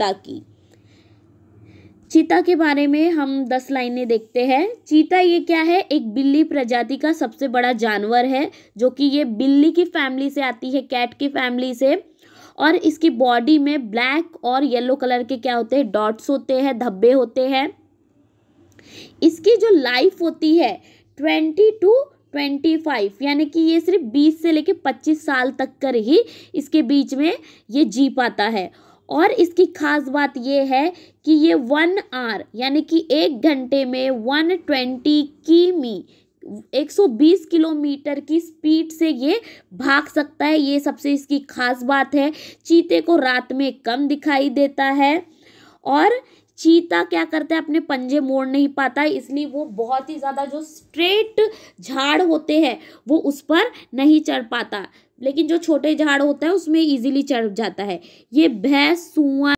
चीता की चीता के बारे में हम दस लाइनें देखते हैं चीता ये क्या है एक बिल्ली प्रजाति का सबसे बड़ा जानवर है जो कि ये बिल्ली की फैमिली से आती है कैट की फैमिली से और इसकी बॉडी में ब्लैक और येलो कलर के क्या होते हैं डॉट्स होते हैं धब्बे होते हैं इसकी जो लाइफ होती है ट्वेंटी टू ट्वेंटी फाइव यानी कि ये सिर्फ बीस से लेकर पच्चीस साल तक कर ही इसके बीच में ये जी पाता है और इसकी खास बात ये है कि ये वन आर यानी कि एक घंटे में वन ट्वेंटी किमी बीस किलोमीटर की स्पीड से ये भाग सकता है ये सबसे इसकी खास बात है चीते को रात में कम दिखाई देता है और चीता क्या करता है अपने पंजे मोड़ नहीं पाता है इसलिए वो बहुत ही ज़्यादा जो स्ट्रेट झाड़ होते हैं वो उस पर नहीं चढ़ पाता लेकिन जो छोटे झाड़ होता है उसमें इजीली चढ़ जाता है ये भैंस सुअर